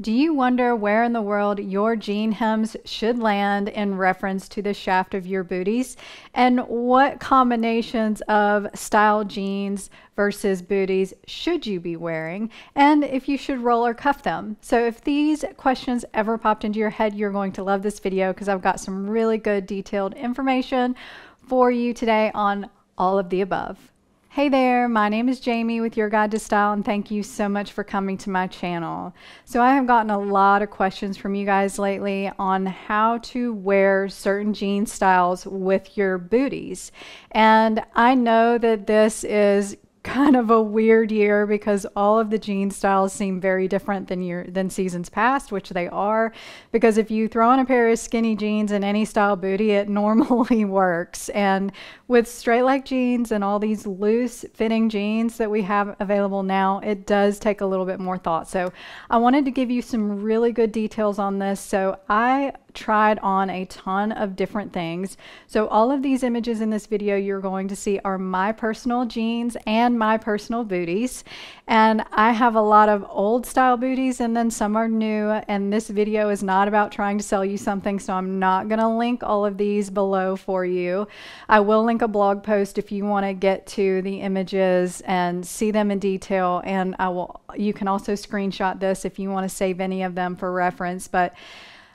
Do you wonder where in the world your jean hems should land in reference to the shaft of your booties? And what combinations of style jeans versus booties should you be wearing? And if you should roll or cuff them? So, if these questions ever popped into your head, you're going to love this video because I've got some really good detailed information for you today on all of the above. Hey there, my name is Jamie with Your Guide to Style, and thank you so much for coming to my channel. So, I have gotten a lot of questions from you guys lately on how to wear certain jean styles with your booties. And I know that this is kind of a weird year because all of the jean styles seem very different than your than seasons past, which they are. Because if you throw on a pair of skinny jeans and any style booty, it normally works. And with straight leg jeans and all these loose fitting jeans that we have available now, it does take a little bit more thought. So I wanted to give you some really good details on this. So I tried on a ton of different things. So all of these images in this video you're going to see are my personal jeans and my personal booties. And I have a lot of old style booties and then some are new. And this video is not about trying to sell you something. So I'm not going to link all of these below for you. I will link a blog post if you want to get to the images and see them in detail. And I will, you can also screenshot this if you want to save any of them for reference. But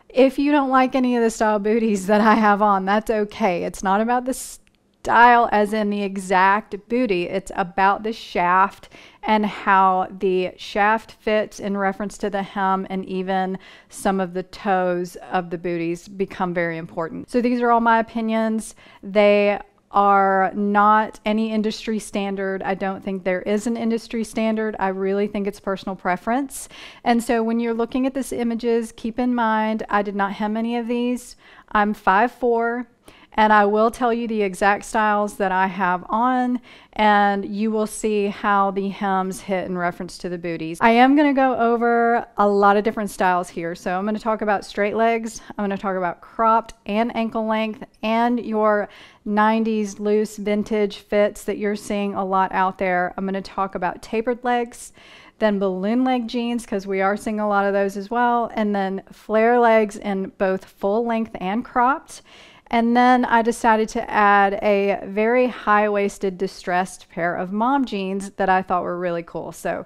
if you don't like any of the style booties that I have on, that's okay. It's not about the style as in the exact booty, it's about the shaft and how the shaft fits in reference to the hem and even some of the toes of the booties become very important. So these are all my opinions. They are not any industry standard. I don't think there is an industry standard. I really think it's personal preference. And so when you're looking at these images, keep in mind I did not hem any of these. I'm 5'4, and I will tell you the exact styles that I have on and you will see how the hems hit in reference to the booties. I am going to go over a lot of different styles here. So I'm going to talk about straight legs. I'm going to talk about cropped and ankle length and your 90s loose vintage fits that you're seeing a lot out there. I'm going to talk about tapered legs then balloon leg jeans because we are seeing a lot of those as well and then flare legs in both full length and cropped and then I decided to add a very high waisted distressed pair of mom jeans that I thought were really cool. So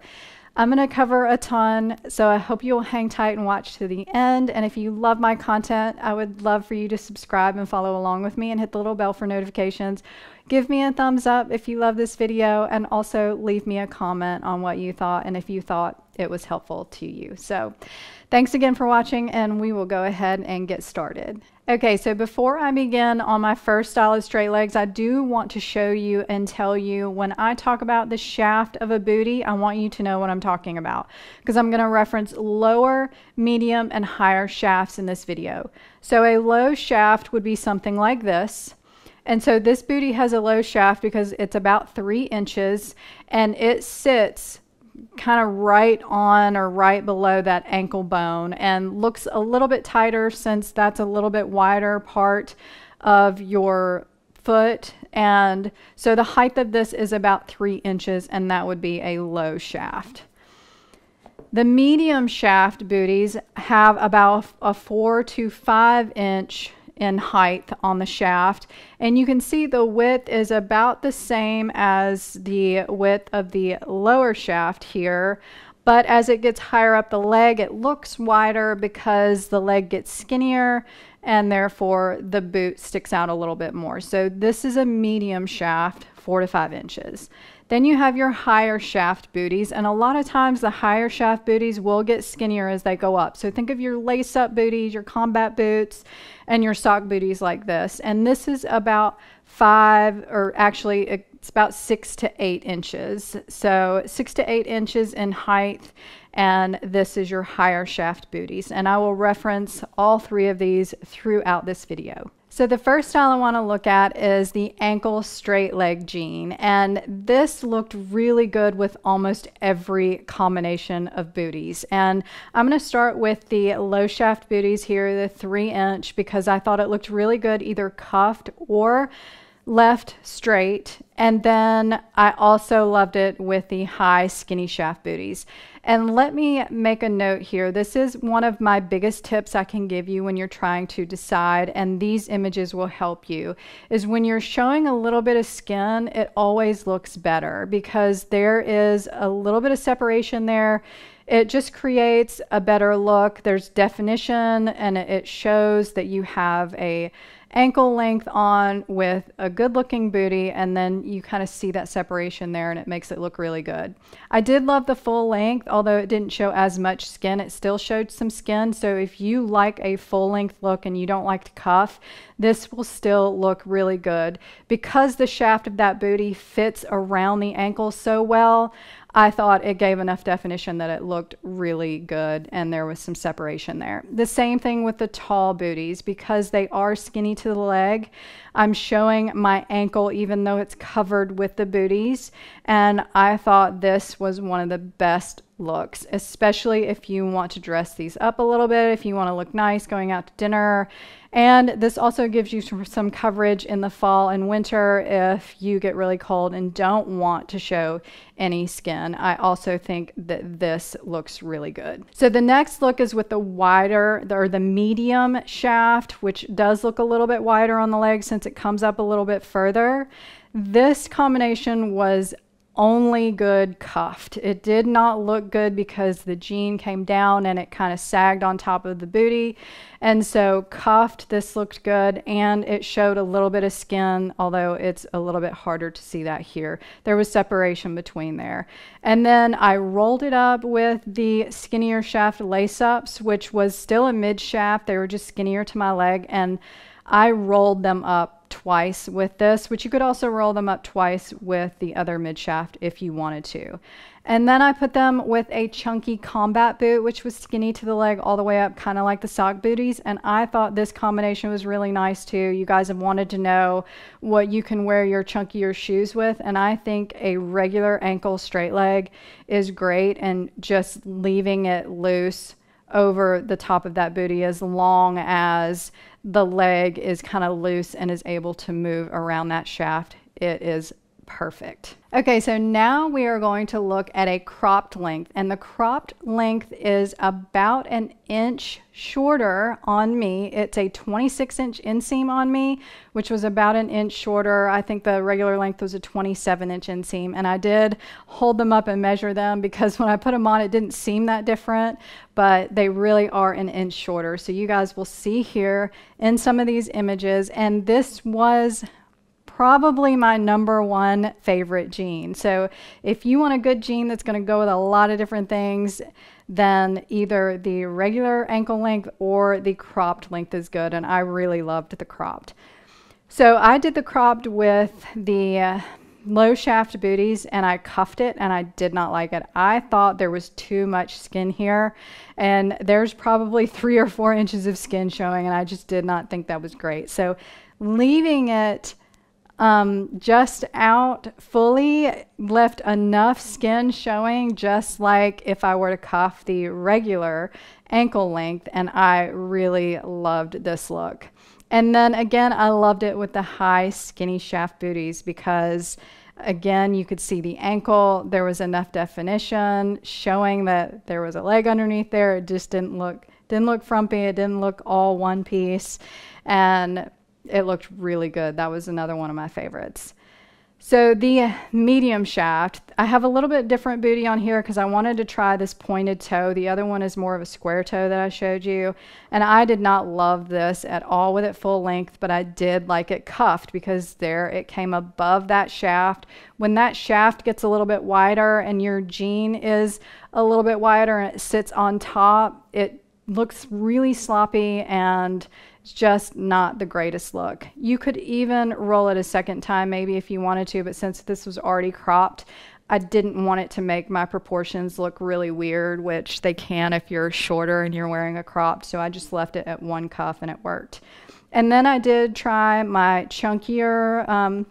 I'm going to cover a ton. So I hope you'll hang tight and watch to the end. And if you love my content, I would love for you to subscribe and follow along with me and hit the little bell for notifications. Give me a thumbs up if you love this video and also leave me a comment on what you thought and if you thought it was helpful to you. So thanks again for watching and we will go ahead and get started. Okay, so before I begin on my first style of straight legs, I do want to show you and tell you when I talk about the shaft of a booty, I want you to know what I'm talking about because I'm going to reference lower, medium, and higher shafts in this video. So a low shaft would be something like this. And so this booty has a low shaft because it's about three inches and it sits kind of right on or right below that ankle bone and looks a little bit tighter since that's a little bit wider part of your foot. And so the height of this is about three inches and that would be a low shaft. The medium shaft booties have about a four to five inch in height on the shaft. And you can see the width is about the same as the width of the lower shaft here. But as it gets higher up the leg, it looks wider because the leg gets skinnier and therefore the boot sticks out a little bit more. So this is a medium shaft, four to five inches. Then you have your higher shaft booties, and a lot of times the higher shaft booties will get skinnier as they go up. So think of your lace up booties, your combat boots, and your sock booties like this. And this is about five, or actually, it's about six to eight inches. So six to eight inches in height, and this is your higher shaft booties. And I will reference all three of these throughout this video. So the first style I want to look at is the ankle straight leg jean. And this looked really good with almost every combination of booties. And I'm going to start with the low shaft booties here, the three inch, because I thought it looked really good either cuffed or left straight. And then I also loved it with the high skinny shaft booties. And let me make a note here. This is one of my biggest tips I can give you when you're trying to decide, and these images will help you, is when you're showing a little bit of skin, it always looks better because there is a little bit of separation there it just creates a better look. There's definition and it shows that you have a ankle length on with a good looking booty and then you kind of see that separation there and it makes it look really good. I did love the full length although it didn't show as much skin. It still showed some skin so if you like a full length look and you don't like to cuff this will still look really good. Because the shaft of that booty fits around the ankle so well I thought it gave enough definition that it looked really good and there was some separation there. The same thing with the tall booties because they are skinny to the leg. I'm showing my ankle even though it's covered with the booties. And I thought this was one of the best looks, especially if you want to dress these up a little bit, if you want to look nice going out to dinner. And this also gives you some coverage in the fall and winter if you get really cold and don't want to show any skin. I also think that this looks really good. So the next look is with the wider or the medium shaft, which does look a little bit wider on the leg since since it comes up a little bit further, this combination was only good cuffed. It did not look good because the jean came down and it kind of sagged on top of the booty. And so cuffed, this looked good and it showed a little bit of skin, although it's a little bit harder to see that here. There was separation between there. And then I rolled it up with the skinnier shaft lace ups, which was still a mid shaft. They were just skinnier to my leg. And I rolled them up twice with this, which you could also roll them up twice with the other midshaft if you wanted to. And then I put them with a chunky combat boot, which was skinny to the leg all the way up, kind of like the sock booties. And I thought this combination was really nice too. You guys have wanted to know what you can wear your chunkier shoes with. And I think a regular ankle straight leg is great and just leaving it loose over the top of that booty as long as the leg is kind of loose and is able to move around that shaft. It is perfect. Okay, so now we are going to look at a cropped length and the cropped length is about an inch shorter on me. It's a 26 inch inseam on me, which was about an inch shorter. I think the regular length was a 27 inch inseam and I did hold them up and measure them because when I put them on, it didn't seem that different, but they really are an inch shorter. So you guys will see here in some of these images and this was probably my number one favorite gene. So if you want a good gene that's going to go with a lot of different things, then either the regular ankle length or the cropped length is good. And I really loved the cropped. So I did the cropped with the uh, low shaft booties and I cuffed it and I did not like it. I thought there was too much skin here and there's probably three or four inches of skin showing and I just did not think that was great. So leaving it um, just out fully, left enough skin showing, just like if I were to cuff the regular ankle length. And I really loved this look. And then again, I loved it with the high skinny shaft booties because again, you could see the ankle. There was enough definition showing that there was a leg underneath there. It just didn't look didn't look frumpy. It didn't look all one piece. And it looked really good. That was another one of my favorites. So the medium shaft, I have a little bit different booty on here because I wanted to try this pointed toe. The other one is more of a square toe that I showed you. And I did not love this at all with it full length, but I did like it cuffed because there it came above that shaft. When that shaft gets a little bit wider and your jean is a little bit wider and it sits on top, it looks really sloppy and just not the greatest look. You could even roll it a second time maybe if you wanted to, but since this was already cropped, I didn't want it to make my proportions look really weird, which they can if you're shorter and you're wearing a crop. So I just left it at one cuff and it worked. And then I did try my chunkier. Um,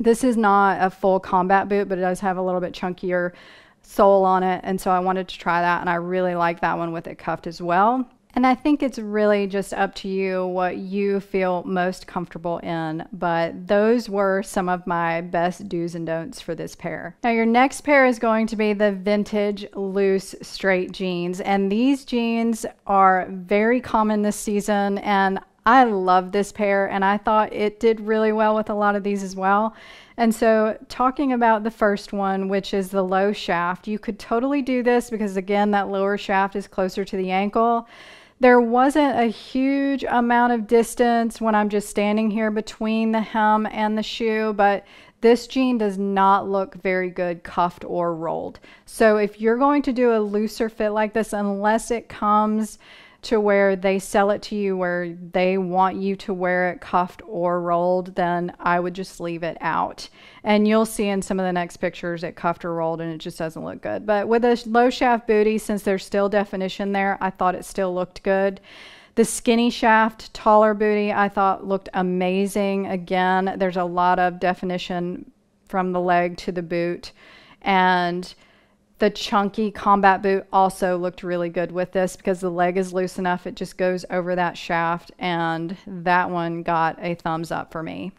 this is not a full combat boot, but it does have a little bit chunkier sole on it. And so I wanted to try that. And I really like that one with it cuffed as well. And I think it's really just up to you what you feel most comfortable in, but those were some of my best do's and don'ts for this pair. Now, your next pair is going to be the vintage loose straight jeans, and these jeans are very common this season, and I love this pair, and I thought it did really well with a lot of these as well. And so, talking about the first one, which is the low shaft, you could totally do this because, again, that lower shaft is closer to the ankle. There wasn't a huge amount of distance when I'm just standing here between the hem and the shoe, but this jean does not look very good cuffed or rolled. So if you're going to do a looser fit like this, unless it comes to where they sell it to you where they want you to wear it cuffed or rolled, then I would just leave it out. And you'll see in some of the next pictures it cuffed or rolled and it just doesn't look good. But with a low shaft booty, since there's still definition there, I thought it still looked good. The skinny shaft, taller booty, I thought looked amazing. Again, there's a lot of definition from the leg to the boot. And the chunky combat boot also looked really good with this because the leg is loose enough. It just goes over that shaft and that one got a thumbs up for me.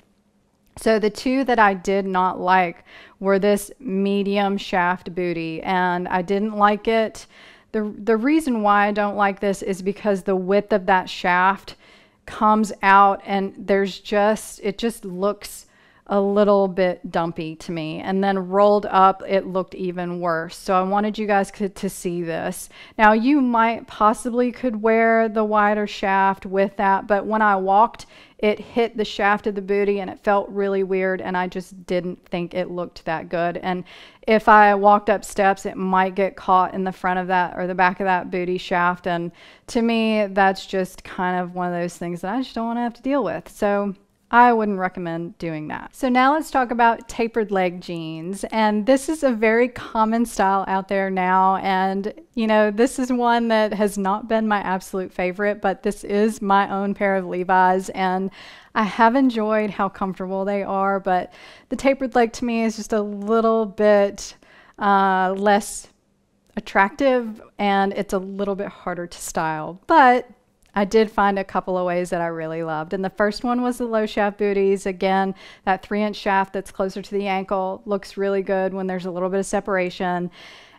So the two that I did not like were this medium shaft booty and I didn't like it. The, the reason why I don't like this is because the width of that shaft comes out and there's just, it just looks a little bit dumpy to me. And then rolled up, it looked even worse. So I wanted you guys to, to see this. Now you might possibly could wear the wider shaft with that, but when I walked, it hit the shaft of the booty and it felt really weird and I just didn't think it looked that good. And if I walked up steps, it might get caught in the front of that or the back of that booty shaft. And to me, that's just kind of one of those things that I just don't want to have to deal with. So I wouldn't recommend doing that. So now let's talk about tapered leg jeans. And this is a very common style out there now. And, you know, this is one that has not been my absolute favorite, but this is my own pair of Levi's. And I have enjoyed how comfortable they are, but the tapered leg to me is just a little bit uh, less attractive and it's a little bit harder to style. But I did find a couple of ways that I really loved. And the first one was the low shaft booties. Again, that three inch shaft that's closer to the ankle looks really good when there's a little bit of separation.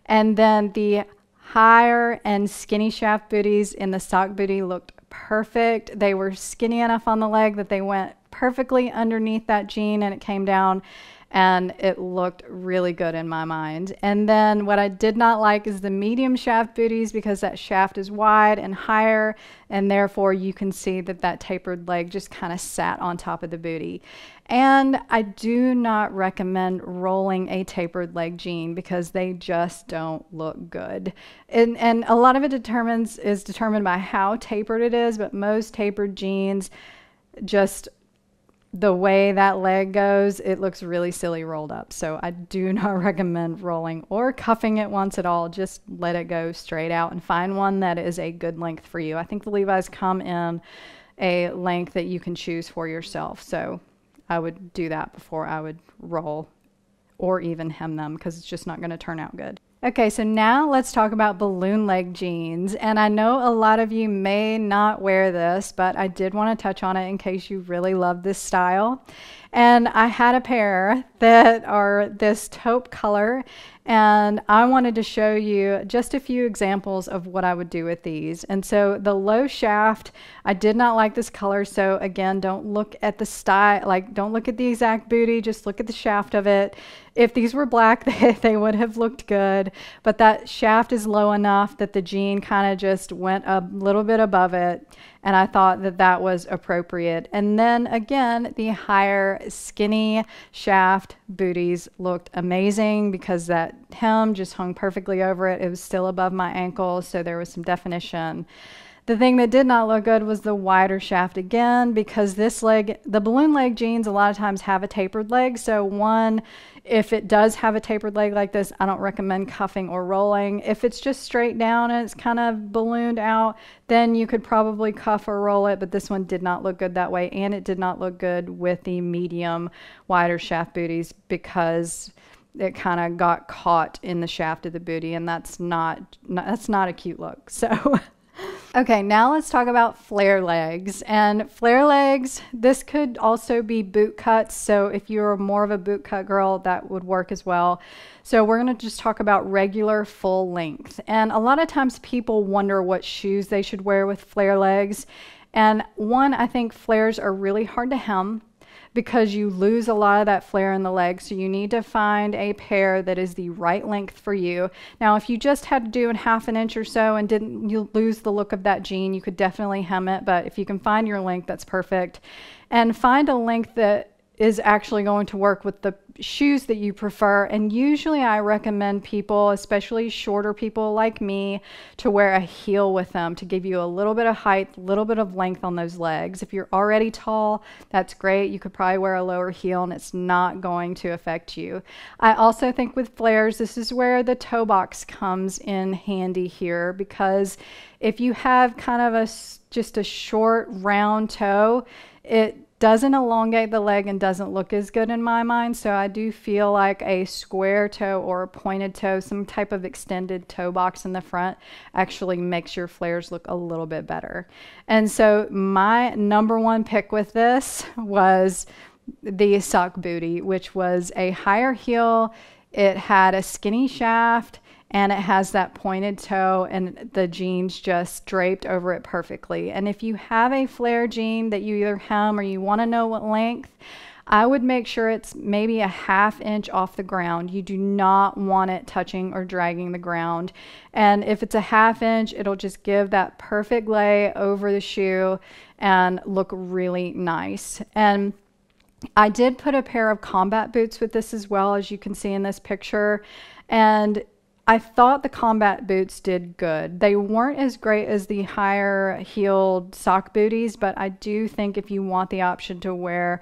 And then the higher and skinny shaft booties in the sock booty looked perfect. They were skinny enough on the leg that they went perfectly underneath that jean and it came down and it looked really good in my mind. And then what I did not like is the medium shaft booties because that shaft is wide and higher and therefore you can see that that tapered leg just kind of sat on top of the booty. And I do not recommend rolling a tapered leg jean because they just don't look good. And and a lot of it determines is determined by how tapered it is, but most tapered jeans just the way that leg goes, it looks really silly rolled up. So I do not recommend rolling or cuffing it once at all. Just let it go straight out and find one that is a good length for you. I think the Levi's come in a length that you can choose for yourself. So I would do that before I would roll or even hem them because it's just not going to turn out good. Okay, so now let's talk about balloon leg jeans. And I know a lot of you may not wear this, but I did want to touch on it in case you really love this style. And I had a pair that are this taupe color, and I wanted to show you just a few examples of what I would do with these. And so the low shaft, I did not like this color. So again, don't look at the style, like don't look at the exact booty, just look at the shaft of it. If these were black, they, they would have looked good, but that shaft is low enough that the jean kind of just went a little bit above it. And I thought that that was appropriate. And then again, the higher skinny shaft, booties looked amazing because that hem just hung perfectly over it. It was still above my ankle, so there was some definition. The thing that did not look good was the wider shaft again because this leg, the balloon leg jeans, a lot of times have a tapered leg. So one if it does have a tapered leg like this, I don't recommend cuffing or rolling. If it's just straight down and it's kind of ballooned out, then you could probably cuff or roll it, but this one did not look good that way, and it did not look good with the medium wider shaft booties because it kind of got caught in the shaft of the booty and that's not, not that's not a cute look so okay, now let's talk about flare legs. And flare legs, this could also be boot cuts. So if you're more of a boot cut girl, that would work as well. So we're going to just talk about regular full length. And a lot of times people wonder what shoes they should wear with flare legs. And one, I think flares are really hard to hem because you lose a lot of that flare in the leg. So you need to find a pair that is the right length for you. Now, if you just had to do a half an inch or so and didn't you lose the look of that jean, you could definitely hem it. But if you can find your length, that's perfect. And find a length that is actually going to work with the shoes that you prefer. And usually I recommend people, especially shorter people like me, to wear a heel with them to give you a little bit of height, a little bit of length on those legs. If you're already tall, that's great. You could probably wear a lower heel and it's not going to affect you. I also think with flares, this is where the toe box comes in handy here because if you have kind of a just a short round toe, it doesn't elongate the leg and doesn't look as good in my mind. So I do feel like a square toe or a pointed toe, some type of extended toe box in the front actually makes your flares look a little bit better. And so my number one pick with this was the sock booty, which was a higher heel. It had a skinny shaft and it has that pointed toe and the jeans just draped over it perfectly. And if you have a flare jean that you either hem or you want to know what length, I would make sure it's maybe a half inch off the ground. You do not want it touching or dragging the ground. And if it's a half inch, it'll just give that perfect lay over the shoe and look really nice. And I did put a pair of combat boots with this as well, as you can see in this picture. And I thought the combat boots did good. They weren't as great as the higher heeled sock booties, but I do think if you want the option to wear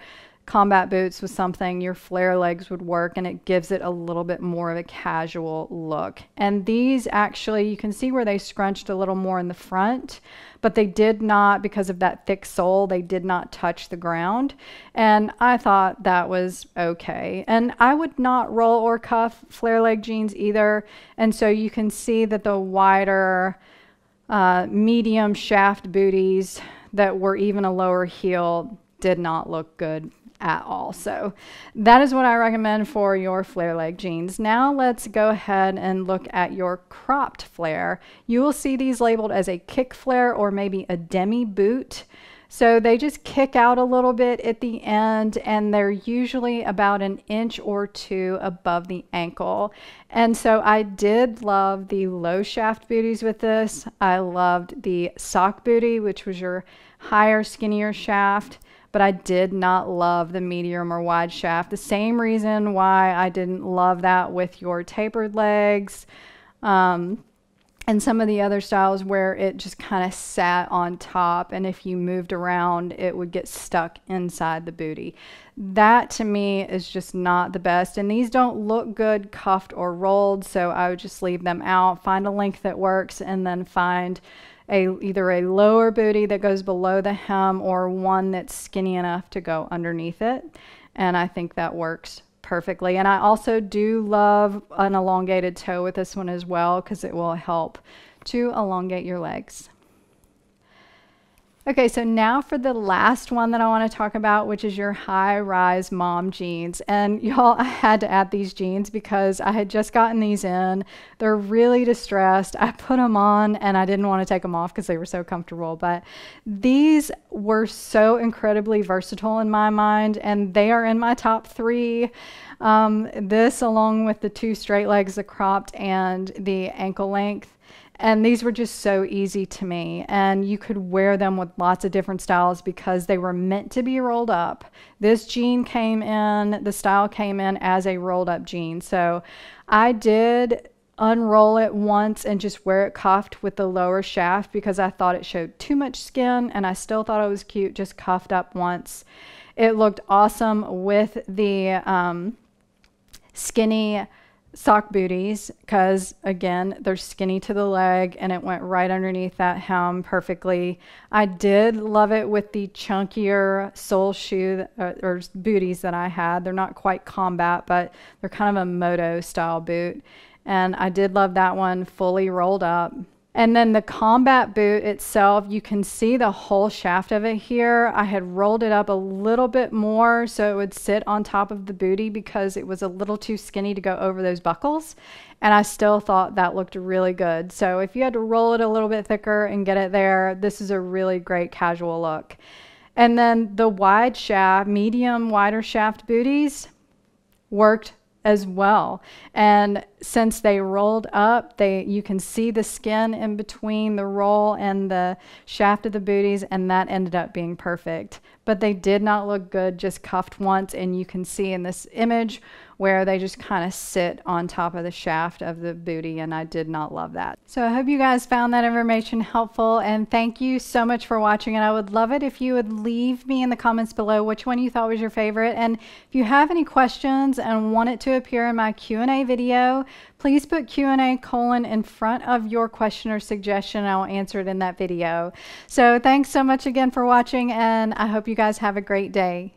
combat boots with something, your flare legs would work and it gives it a little bit more of a casual look. And these actually, you can see where they scrunched a little more in the front, but they did not, because of that thick sole, they did not touch the ground. And I thought that was okay. And I would not roll or cuff flare leg jeans either. And so you can see that the wider uh, medium shaft booties that were even a lower heel did not look good at all. So that is what I recommend for your flare leg jeans. Now let's go ahead and look at your cropped flare. You will see these labeled as a kick flare or maybe a demi boot. So they just kick out a little bit at the end and they're usually about an inch or two above the ankle. And so I did love the low shaft booties with this. I loved the sock booty, which was your higher, skinnier shaft but I did not love the medium or wide shaft. The same reason why I didn't love that with your tapered legs. Um, and some of the other styles where it just kind of sat on top and if you moved around it would get stuck inside the booty that to me is just not the best and these don't look good cuffed or rolled so i would just leave them out find a length that works and then find a, either a lower booty that goes below the hem or one that's skinny enough to go underneath it. And I think that works perfectly. And I also do love an elongated toe with this one as well because it will help to elongate your legs. Okay, so now for the last one that I want to talk about, which is your high rise mom jeans. And y'all, I had to add these jeans because I had just gotten these in. They're really distressed. I put them on and I didn't want to take them off because they were so comfortable. But these were so incredibly versatile in my mind, and they are in my top three. Um, this, along with the two straight legs, the cropped, and the ankle length and these were just so easy to me. And you could wear them with lots of different styles because they were meant to be rolled up. This jean came in, the style came in as a rolled up jean. So I did unroll it once and just wear it cuffed with the lower shaft because I thought it showed too much skin and I still thought it was cute just cuffed up once. It looked awesome with the um, skinny sock booties because again they're skinny to the leg and it went right underneath that hem perfectly i did love it with the chunkier sole shoe uh, or booties that i had they're not quite combat but they're kind of a moto style boot and i did love that one fully rolled up and then the combat boot itself, you can see the whole shaft of it here. I had rolled it up a little bit more so it would sit on top of the booty because it was a little too skinny to go over those buckles. And I still thought that looked really good. So if you had to roll it a little bit thicker and get it there, this is a really great casual look. And then the wide shaft, medium wider shaft booties worked as well. And since they rolled up, they you can see the skin in between the roll and the shaft of the booties, and that ended up being perfect. But they did not look good just cuffed once, and you can see in this image where they just kind of sit on top of the shaft of the booty, and I did not love that. So I hope you guys found that information helpful, and thank you so much for watching. And I would love it if you would leave me in the comments below which one you thought was your favorite, and if you have any questions and want it to appear in my Q&A video, please put Q&A colon in front of your question or suggestion. I'll answer it in that video. So thanks so much again for watching and I hope you guys have a great day.